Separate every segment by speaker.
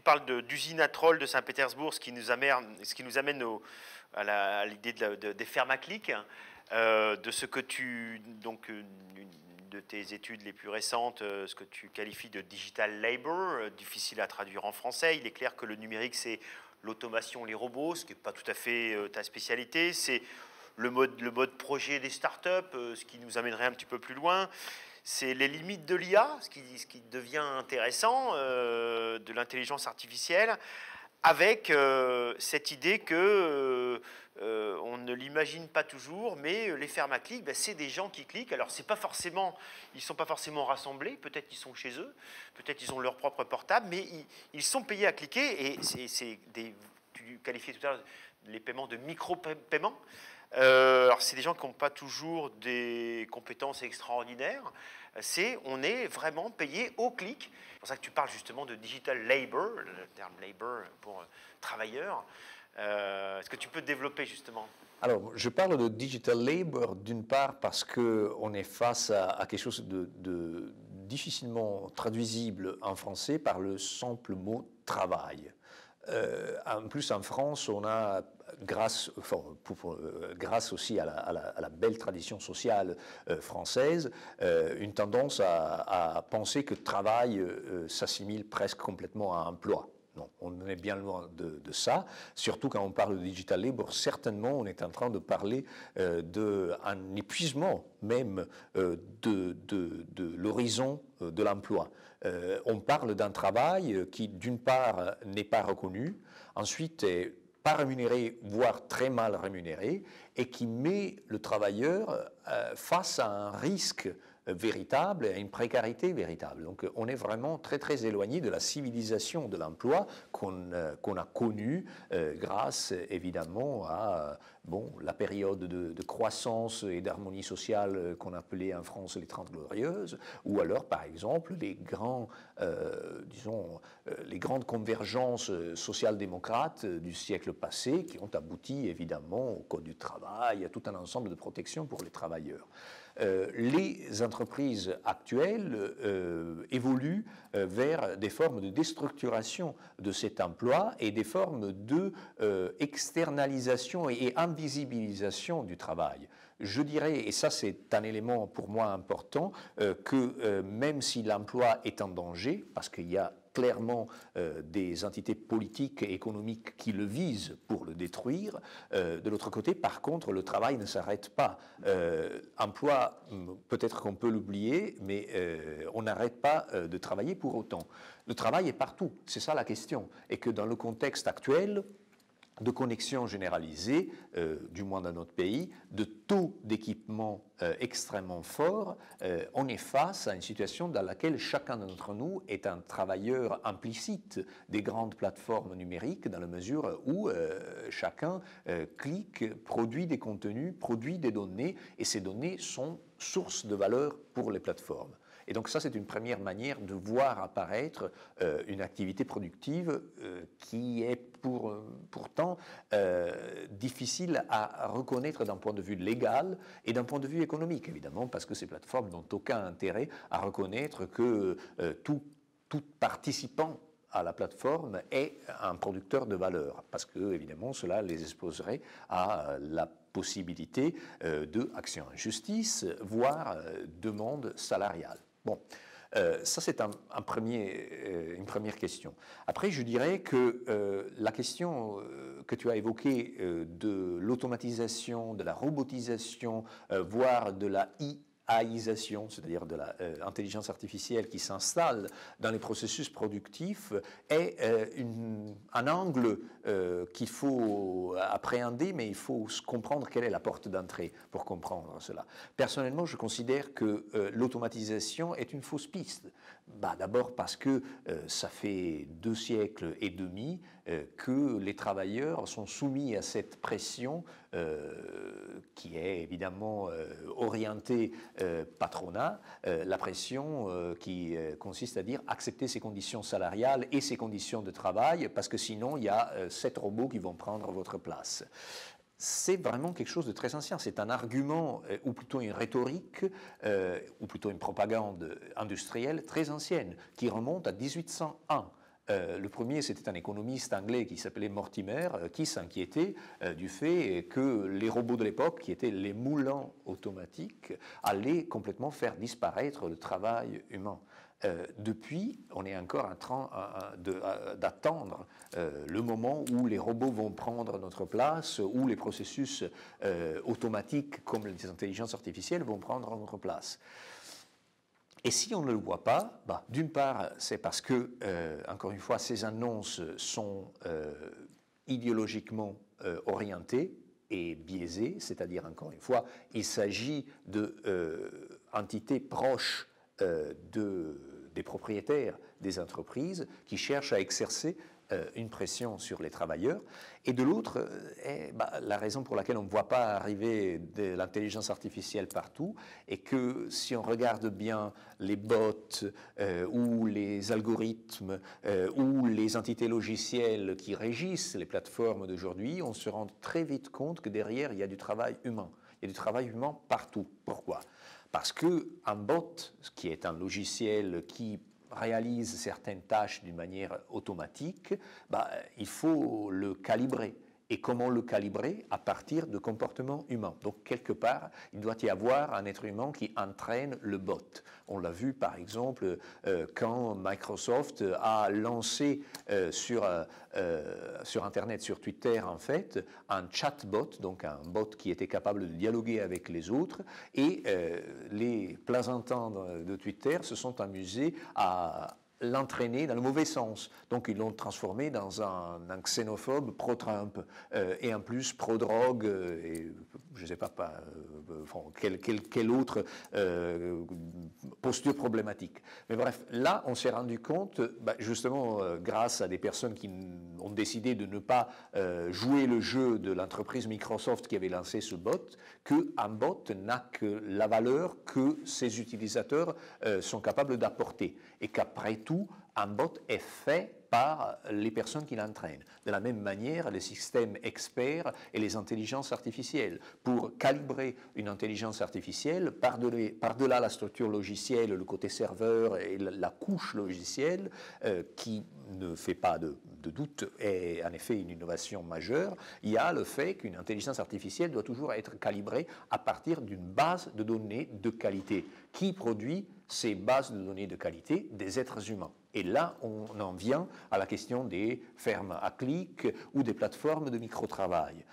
Speaker 1: tu parles d'usine à troll de Saint-Pétersbourg, ce qui nous amène, ce qui nous amène à l'idée de des fermes à clics, hein. euh, de ce que tu, donc, euh, de tes études les plus récentes, euh, ce que tu qualifies de digital labor, difficile à traduire en français. Il est clair que le numérique, c'est l'automation, les robots, ce qui n'est pas tout à fait ta spécialité. C'est le mode, le mode projet des startups, ce qui nous amènerait un petit peu plus loin c'est les limites de l'IA, ce qui, devient intéressant, euh, de l'intelligence artificielle, avec euh, cette idée que euh, on ne l'imagine pas toujours, mais les fermes à clics, ben, c'est des gens qui cliquent. Alors c'est pas forcément, ils sont pas forcément rassemblés, peut-être qu'ils sont chez eux, peut-être ils ont leur propre portable, mais ils, sont payés à cliquer et c'est des, tu qualifiais tout à l'heure les paiements de micro-paiements. Euh, alors, c'est des gens qui n'ont pas toujours des compétences extraordinaires. C'est, on est vraiment payé au clic. C'est pour ça que tu parles justement de digital labor, le terme labor pour euh, travailleur. Euh, est-ce que tu peux développer justement
Speaker 2: alors, je parle de digital labor d'une part parce qu'on est face à, quelque chose de difficilement traduisible en français par le simple mot travail. Euh, en plus, en France, on a, grâce, euh, aussi à la, belle tradition sociale euh, française, une tendance à, penser que travail s'assimile presque complètement à emploi. Non, on est bien loin de, ça. Surtout quand on parle de digital libre, certainement on est en train de parler euh, d'un épuisement même euh, de, l'horizon euh, de l'emploi. on parle d'un travail qui, d'une part, n'est pas reconnu, ensuite est pas rémunéré, voire très mal rémunéré, et qui met le travailleur face à un risque véritable à une précarité véritable. Donc on est vraiment très très éloigné de la civilisation de l'emploi qu'on euh, a connue euh, grâce évidemment à euh, bon, la période de, croissance et d'harmonie sociale qu'on appelait en France les Trente Glorieuses, ou alors par exemple les, grands, les grandes convergences social-démocrates du siècle passé qui ont abouti évidemment au Code du travail, à tout un ensemble de protections pour les travailleurs. Euh, les entreprises actuelles euh, évoluent euh, vers des formes de déstructuration de cet emploi et des formes de externalisation et invisibilisation du travail je dirais, et ça c'est un élément pour moi important, que même si l'emploi est en danger, parce qu'il y a clairement euh, des entités politiques et économiques qui le visent pour le détruire. Euh, de l'autre côté, par contre, le travail ne s'arrête pas. Euh, emploi, peut-être qu'on peut l'oublier, mais on n'arrête pas de travailler pour autant. Le travail est partout, c'est ça la question. Et que dans le contexte actuel, de connexion généralisée, euh, du moins dans notre pays, de taux d'équipement euh, extrêmement fort, euh, on est face à une situation dans laquelle chacun d'entre nous est un travailleur implicite des grandes plateformes numériques, dans la mesure où chacun clique, produit des contenus, produit des données, et ces données sont source de valeur pour les plateformes. Et donc ça, c'est une première manière de voir apparaître euh, une activité productive euh, qui est euh, pourtant difficile à reconnaître d'un point de vue légal et d'un point de vue économique, évidemment, parce que ces plateformes n'ont aucun intérêt à reconnaître que tout, participant à la plateforme est un producteur de valeur, parce que évidemment cela les exposerait à la possibilité de action en justice, voire demande salariale. Bon, euh, ça c'est un, premier, euh, une première question. Après, je dirais que euh, la question que tu as évoquée de l'automatisation, de la robotisation, voire de la I c'est-à-dire de l'intelligence euh, artificielle qui s'installe dans les processus productifs, est euh, un angle euh, qu'il faut appréhender, mais il faut comprendre quelle est la porte d'entrée pour comprendre cela. Personnellement, je considère que l'automatisation est une fausse piste. Bah, d'abord parce que euh, ça fait deux siècles et demi euh, que les travailleurs sont soumis à cette pression euh, qui est évidemment orientée patronat, la pression qui consiste à dire acceptez ces conditions salariales et ces conditions de travail parce que sinon il y a sept robots qui vont prendre votre place c'est vraiment quelque chose de très ancien. C'est un argument, euh, ou plutôt une rhétorique, euh, ou plutôt une propagande industrielle très ancienne, qui remonte à 1801. Euh, le premier, c'était un économiste anglais qui s'appelait Mortimer, qui s'inquiétait du fait que les robots de l'époque, qui étaient les moulins automatiques, allaient complètement faire disparaître le travail humain. Euh, depuis, on est encore en train euh, euh, d'attendre le moment où les robots vont prendre notre place, où les processus automatiques comme les intelligences artificielles vont prendre notre place. Et si on ne le voit pas, bah, d'une part, c'est parce que, encore une fois, ces annonces sont idéologiquement orientées, et biaisées, c'est-à-dire encore une fois, il s'agit d'entités de, entités proches de des propriétaires des entreprises qui cherchent à exercer euh, une pression sur les travailleurs, et de l'autre, euh, eh, bah, la raison pour laquelle on ne voit pas arriver de l'intelligence artificielle partout, et que si on regarde bien les bots euh, ou les algorithmes ou les entités logicielles qui régissent les plateformes d'aujourd'hui, on se rend très vite compte que derrière, il y a du travail humain. Il y a du travail humain partout. Pourquoi parce qu'un bot, qui est un logiciel qui réalise certaines tâches d'une manière automatique, bah, il faut le calibrer et comment le calibrer à partir de comportements humains. Donc quelque part, il doit y avoir un être humain qui entraîne le bot. On l'a vu par exemple euh, quand Microsoft a lancé euh, sur, euh, sur Internet, sur Twitter en fait, un chatbot, donc un bot qui était capable de dialoguer avec les autres, et les plaisantins de Twitter se sont amusés à l'entraîner dans le mauvais sens. Donc ils l'ont transformé dans un, xénophobe pro-Trump euh, et en plus pro-drogue euh, je ne sais pas, pas euh, euh, quelle, autre euh, posture problématique. Mais bref, là, on s'est rendu compte, bah, justement, grâce à des personnes qui ont décidé de ne pas jouer le jeu de l'entreprise Microsoft qui avait lancé ce bot, qu'un bot n'a que la valeur que ses utilisateurs sont capables d'apporter. Et qu'après tout, un bot est fait par les personnes qui l'entraînent. De la même manière, les systèmes experts et les intelligences artificielles. Pour calibrer une intelligence artificielle, par-delà la structure logicielle, le côté serveur et la couche logicielle euh, qui ne fait pas de, doute, est en effet une innovation majeure, il y a le fait qu'une intelligence artificielle doit toujours être calibrée à partir d'une base de données de qualité. Qui produit ces bases de données de qualité Des êtres humains. Et là, on en vient à la question des fermes à clic ou des plateformes de micro-travail.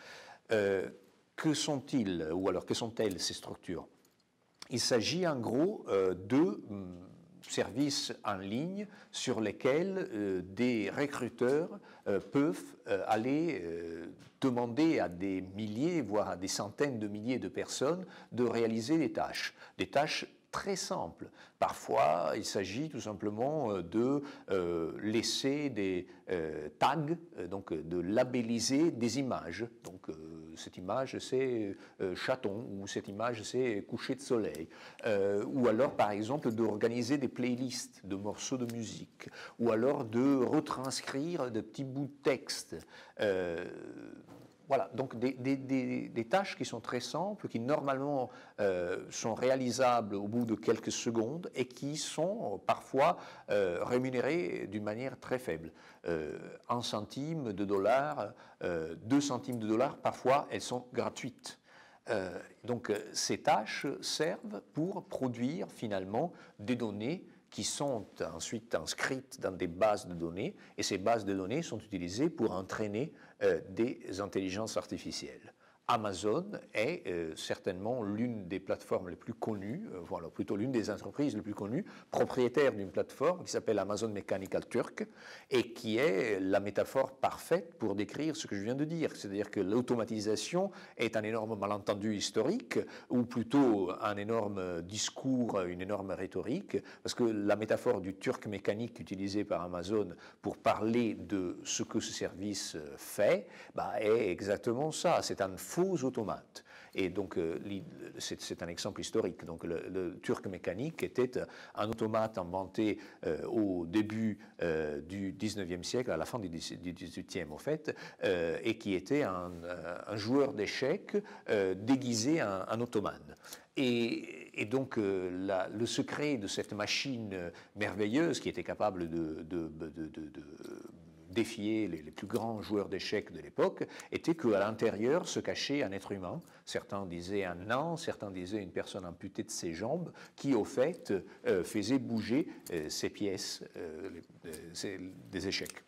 Speaker 2: Euh, que sont-ils, ou alors que sont-elles ces structures Il s'agit en gros euh, de hum, services en ligne sur lesquels euh, des recruteurs euh, peuvent euh, aller demander à des milliers, voire à des centaines de milliers de personnes de réaliser des tâches, des tâches très simple. Parfois, il s'agit tout simplement euh, de euh, laisser des euh, tags, donc de labelliser des images. Donc, cette image, c'est chaton, ou cette image, c'est coucher de soleil. ou alors, par exemple, d'organiser des playlists de morceaux de musique, ou alors de retranscrire de petits bouts de texte voilà, donc des, tâches qui sont très simples, qui normalement euh, sont réalisables au bout de quelques secondes et qui sont euh, parfois euh, rémunérées d'une manière très faible. un centime de dollar, deux centimes de dollar, parfois elles sont gratuites. donc ces tâches servent pour produire finalement des données qui sont ensuite inscrites dans des bases de données, et ces bases de données sont utilisées pour entraîner euh, des intelligences artificielles. Amazon est euh, certainement l'une des plateformes les plus connues, euh, voilà, plutôt l'une des entreprises les plus connues, propriétaire d'une plateforme qui s'appelle Amazon Mechanical Turk et qui est la métaphore parfaite pour décrire ce que je viens de dire. C'est-à-dire que l'automatisation est un énorme malentendu historique ou plutôt un énorme discours, une énorme rhétorique, parce que la métaphore du Turc mécanique utilisée par Amazon pour parler de ce que ce service fait bah, est exactement ça. C'est un faux automates. Et donc, euh, c'est un exemple historique. Donc, le, Turc mécanique était euh, un automate inventé euh, au début du 19e siècle, à la fin du 18e, au fait, et qui était un, joueur d'échecs déguisé en, ottoman. ottomane. Et, donc le secret de cette machine merveilleuse qui était capable de défier les, plus grands joueurs d'échecs de l'époque était qu'à l'intérieur se cachait un être humain. Certains disaient un nain, certains disaient une personne amputée de ses jambes, qui au fait euh, faisait bouger euh, ses pièces euh, des échecs.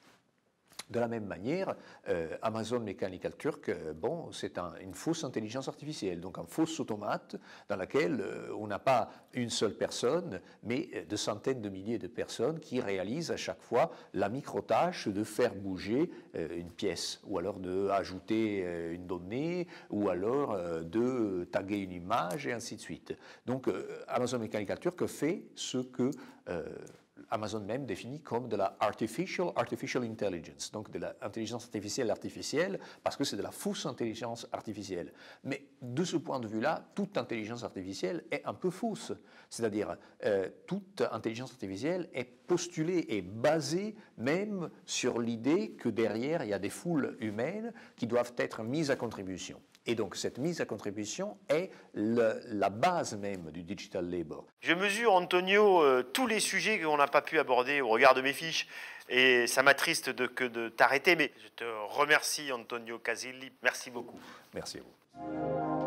Speaker 2: De la même manière, euh, Amazon Mechanical Turk, euh, bon, c'est une fausse intelligence artificielle, donc un fausse automate dans laquelle euh, on n'a pas une seule personne, mais de centaines de milliers de personnes qui réalisent à chaque fois la micro-tâche de faire bouger une pièce, ou alors d'ajouter ajouter une donnée, ou alors de taguer une image, et ainsi de suite. Donc Amazon Mechanical Turk fait ce que Amazon même définit comme de la artificial, artificial intelligence, donc de l'intelligence artificielle artificielle, parce que c'est de la fausse intelligence artificielle. Mais de ce point de vue-là, toute intelligence artificielle est un peu fausse. C'est-à-dire, euh, toute intelligence artificielle est postulée et basée même sur l'idée que derrière, il y a des foules humaines qui doivent être mises à contribution. Et donc cette mise à contribution est la base même du digital labor.
Speaker 1: Je mesure, Antonio, euh, tous les sujets qu'on n'a pas pu aborder au regard de mes fiches. Et ça m'attriste de, que de t'arrêter, mais je te remercie, Antonio Casilli. Merci beaucoup.
Speaker 2: Merci à vous.